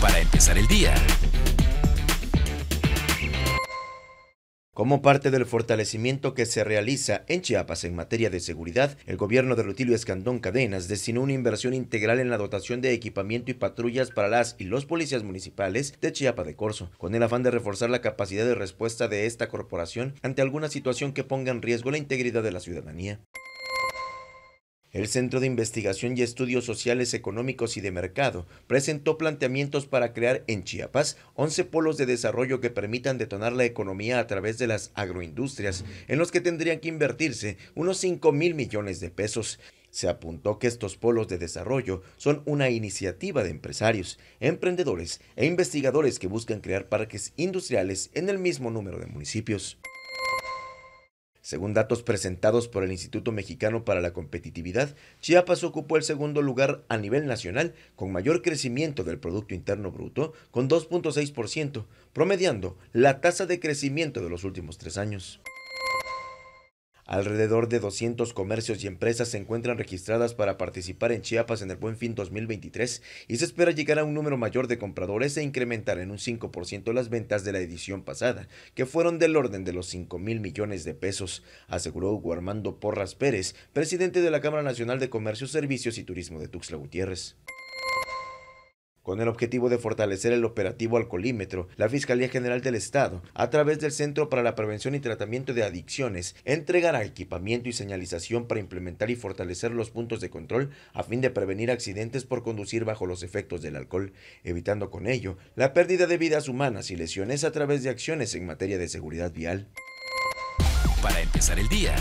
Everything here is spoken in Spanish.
para empezar el día. Como parte del fortalecimiento que se realiza en Chiapas en materia de seguridad, el gobierno de Rutilio Escandón Cadenas destinó una inversión integral en la dotación de equipamiento y patrullas para las y los policías municipales de Chiapa de Corzo, con el afán de reforzar la capacidad de respuesta de esta corporación ante alguna situación que ponga en riesgo la integridad de la ciudadanía. El Centro de Investigación y Estudios Sociales, Económicos y de Mercado presentó planteamientos para crear en Chiapas 11 polos de desarrollo que permitan detonar la economía a través de las agroindustrias, en los que tendrían que invertirse unos 5 mil millones de pesos. Se apuntó que estos polos de desarrollo son una iniciativa de empresarios, emprendedores e investigadores que buscan crear parques industriales en el mismo número de municipios. Según datos presentados por el Instituto Mexicano para la Competitividad, Chiapas ocupó el segundo lugar a nivel nacional con mayor crecimiento del Producto Interno Bruto, con 2.6%, promediando la tasa de crecimiento de los últimos tres años. Alrededor de 200 comercios y empresas se encuentran registradas para participar en Chiapas en el Buen Fin 2023 y se espera llegar a un número mayor de compradores e incrementar en un 5% las ventas de la edición pasada, que fueron del orden de los 5 mil millones de pesos, aseguró Hugo Armando Porras Pérez, presidente de la Cámara Nacional de Comercio, Servicios y Turismo de Tuxtla Gutiérrez. Con el objetivo de fortalecer el operativo alcoholímetro, la Fiscalía General del Estado, a través del Centro para la Prevención y Tratamiento de Adicciones, entregará equipamiento y señalización para implementar y fortalecer los puntos de control a fin de prevenir accidentes por conducir bajo los efectos del alcohol, evitando con ello la pérdida de vidas humanas y lesiones a través de acciones en materia de seguridad vial. Para empezar el día,